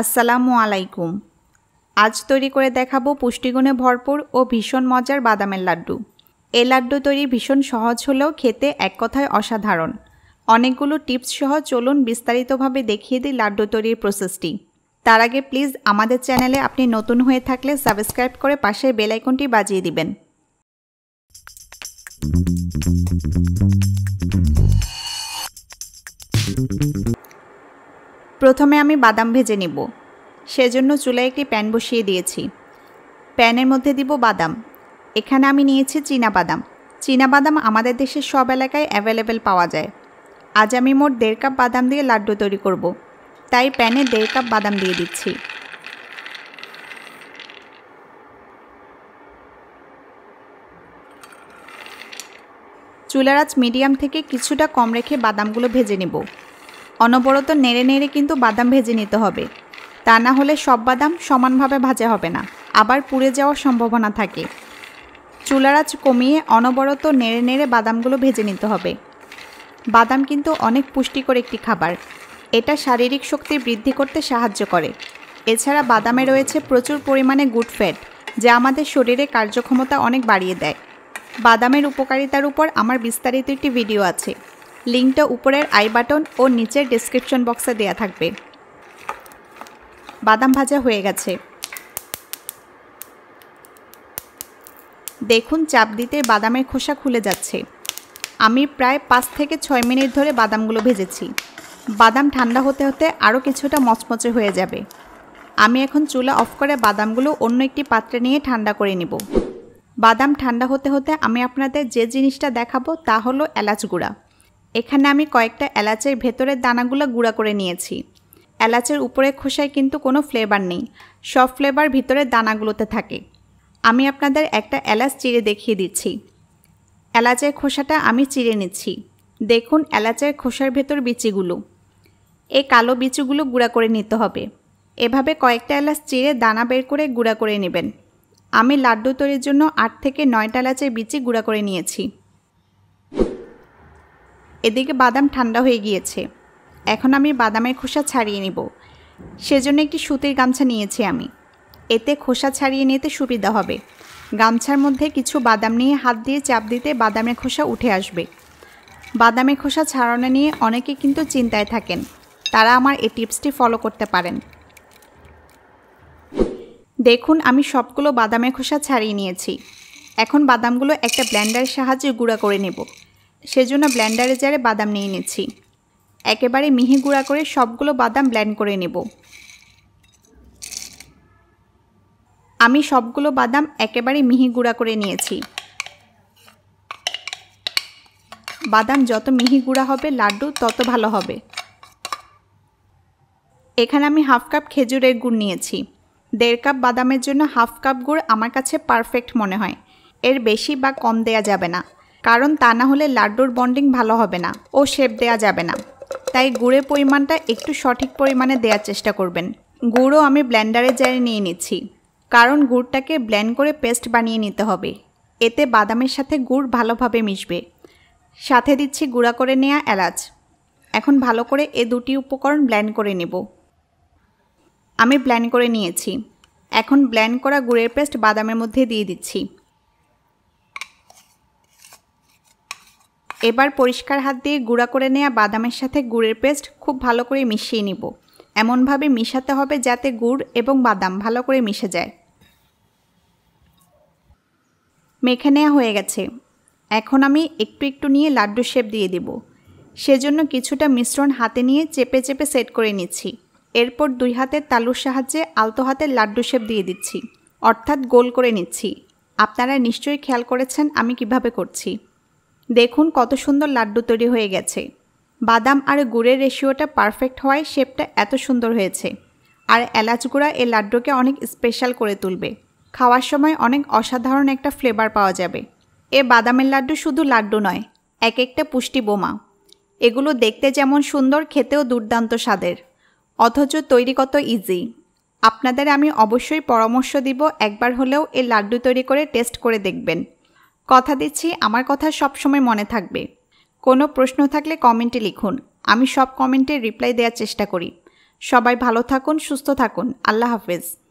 আসসালামু আলাইকুম আজ তৈরি করে দেখাবো পুষ্টিগুণে ভরপুর ও ভীষণ মজার বাদামের লাড্ডু এ লাড্ডু তৈরি ভীষণ সহজ হলেও খেতে এক কথায় অসাধারণ অনেকগুলো টিপস সহ চলুন বিস্তারিতভাবে দেখিয়ে দিই লাড্ডু তৈরির প্রসেসটি তার আগে প্লিজ আমাদের চ্যানেলে আপনি নতুন হয়ে থাকলে সাবস্ক্রাইব করে পাশের বেলাইকনটি বাজিয়ে দিবেন প্রথমে আমি বাদাম ভেজে নেব সেজন্য চুলায় একটি প্যান বসিয়ে দিয়েছি প্যানের মধ্যে দিব বাদাম এখানে আমি নিয়েছি বাদাম বাদাম আমাদের দেশের সব এলাকায় অ্যাভেলেবেল পাওয়া যায় আজ আমি মোট দেড় কাপ বাদাম দিয়ে লাড্ডু তৈরি করব। তাই প্যানে দেড় কাপ বাদাম দিয়ে দিচ্ছি চুলার আজ মিডিয়াম থেকে কিছুটা কম রেখে বাদামগুলো ভেজে নেব অনবরত নেড়ে নেড়ে কিন্তু বাদাম ভেজে নিতে হবে তা না হলে সব বাদাম সমানভাবে ভাজা হবে না আবার পুড়ে যাওয়ার সম্ভাবনা থাকে চুলার আঁচ কমিয়ে অনবরত নেড়ে নেড়ে বাদামগুলো ভেজে নিতে হবে বাদাম কিন্তু অনেক পুষ্টিকর একটি খাবার এটা শারীরিক শক্তি বৃদ্ধি করতে সাহায্য করে এছাড়া বাদামে রয়েছে প্রচুর পরিমাণে গুড ফ্যাট যা আমাদের শরীরে কার্যক্ষমতা অনেক বাড়িয়ে দেয় বাদামের উপকারিতার উপর আমার বিস্তারিত একটি ভিডিও আছে লিঙ্কটা উপরের আই বাটন ও নিচের ডিসক্রিপশন বক্সে দেয়া থাকবে বাদাম ভাজা হয়ে গেছে দেখুন চাপ দিতে বাদামের খোসা খুলে যাচ্ছে আমি প্রায় পাঁচ থেকে ছয় মিনিট ধরে বাদামগুলো ভেজেছি বাদাম ঠান্ডা হতে হতে আরও কিছুটা মচমচে হয়ে যাবে আমি এখন চুলা অফ করে বাদামগুলো অন্য একটি পাত্রে নিয়ে ঠান্ডা করে নেব বাদাম ঠান্ডা হতে হতে আমি আপনাদের যে জিনিসটা দেখাবো তা হলো এলাচ গুঁড়া এখানে আমি কয়েকটা এলাচের ভেতরের দানাগুলো গুঁড়া করে নিয়েছি এলাচের উপরে খোসায় কিন্তু কোনো ফ্লেভার নেই সব ফ্লেভার ভিতরের দানাগুলোতে থাকে আমি আপনাদের একটা এলাচ চিড়ে দেখিয়ে দিচ্ছি এলাচের খোসাটা আমি চিড়ে নিচ্ছি দেখুন এলাচের খোসার ভেতর বিচিগুলো এই কালো বিচিগুলো গুঁড়া করে নিতে হবে এভাবে কয়েকটা এলাচ চিড়ে দানা বের করে গুঁড়া করে নেবেন আমি লাড্ডু তৈরির জন্য আট থেকে নয়টা এলাচের বিচি গুঁড়া করে নিয়েছি এদিকে বাদাম ঠান্ডা হয়ে গিয়েছে এখন আমি বাদামের খোসা ছাড়িয়ে নিব সেজন্য একটি সুতির গামছা নিয়েছি আমি এতে খোসা ছাড়িয়ে নিতে সুবিধা হবে গামছার মধ্যে কিছু বাদাম নিয়ে হাত দিয়ে চাপ দিতে বাদামের খোসা উঠে আসবে বাদামের খোসা ছাড়ানো নিয়ে অনেকে কিন্তু চিন্তায় থাকেন তারা আমার এই টিপসটি ফলো করতে পারেন দেখুন আমি সবগুলো বাদামের খোসা ছাড়িয়ে নিয়েছি এখন বাদামগুলো একটা ব্ল্যান্ডারের সাহায্যে গুঁড়া করে নেব সেজন্য ব্ল্যান্ডারে জারে বাদাম নিয়ে নিচ্ছি একেবারে মিহি গুঁড়া করে সবগুলো বাদাম ব্ল্যান্ড করে নেব আমি সবগুলো বাদাম একেবারে মিহি গুঁড়া করে নিয়েছি বাদাম যত মিহি গুঁড়া হবে লাড্ডু তত ভালো হবে এখানে আমি হাফ কাপ খেজুরের গুড় নিয়েছি দেড় কাপ বাদামের জন্য হাফ কাপ গুড় আমার কাছে পারফেক্ট মনে হয় এর বেশি বা কম দেয়া যাবে না কারণ তা না হলে লাড্ডুর বন্ডিং ভালো হবে না ও শেপ দেয়া যাবে না তাই গুড়ের পরিমাণটা একটু সঠিক পরিমাণে দেওয়ার চেষ্টা করবেন গুড়ও আমি ব্ল্যান্ডারে জারে নিয়ে নিচ্ছি কারণ গুড়টাকে ব্ল্যান্ড করে পেস্ট বানিয়ে নিতে হবে এতে বাদামের সাথে গুড় ভালোভাবে মিশবে সাথে দিচ্ছি গুঁড়া করে নেওয়া এলাচ এখন ভালো করে এ দুটি উপকরণ ব্ল্যান্ড করে নেব আমি ব্ল্যান্ড করে নিয়েছি এখন ব্ল্যান্ড করা গুড়ের পেস্ট বাদামের মধ্যে দিয়ে দিচ্ছি এবার পরিষ্কার হাত দিয়ে গুঁড়া করে নেওয়া বাদামের সাথে গুড়ের পেস্ট খুব ভালো করে মিশিয়ে নিব এমনভাবে মিশাতে হবে যাতে গুড় এবং বাদাম ভালো করে মিশে যায় মেখে নেওয়া হয়ে গেছে এখন আমি একটু একটু নিয়ে লাড্ডু শেপ দিয়ে দেব সেজন্য কিছুটা মিশ্রণ হাতে নিয়ে চেপে চেপে সেট করে নিচ্ছি এরপর দুই হাতের তালুর সাহায্যে আলতো হাতের লাড্ডু শেপ দিয়ে দিচ্ছি অর্থাৎ গোল করে নিচ্ছি আপনারা নিশ্চয়ই খেয়াল করেছেন আমি কিভাবে করছি দেখুন কত সুন্দর লাড্ডু তৈরি হয়ে গেছে বাদাম আর গুড়ের রেশিওটা পারফেক্ট হওয়ায় শেপটা এত সুন্দর হয়েছে আর এলাচ গুঁড়া এ লাড্ডুকে অনেক স্পেশাল করে তুলবে খাওয়ার সময় অনেক অসাধারণ একটা ফ্লেভার পাওয়া যাবে এ বাদামের লাড্ডু শুধু লাড্ডু নয় এক একটা পুষ্টি বোমা এগুলো দেখতে যেমন সুন্দর খেতেও দুর্দান্ত স্বাদের অথচ তৈরি কত ইজি আপনাদের আমি অবশ্যই পরামর্শ দিব একবার হলেও এ লাড্ডু তৈরি করে টেস্ট করে দেখবেন কথা দিচ্ছি আমার কথা সবসময় মনে থাকবে কোনো প্রশ্ন থাকলে কমেন্টে লিখুন আমি সব কমেন্টে রিপ্লাই দেওয়ার চেষ্টা করি সবাই ভালো থাকুন সুস্থ থাকুন আল্লাহ হাফেজ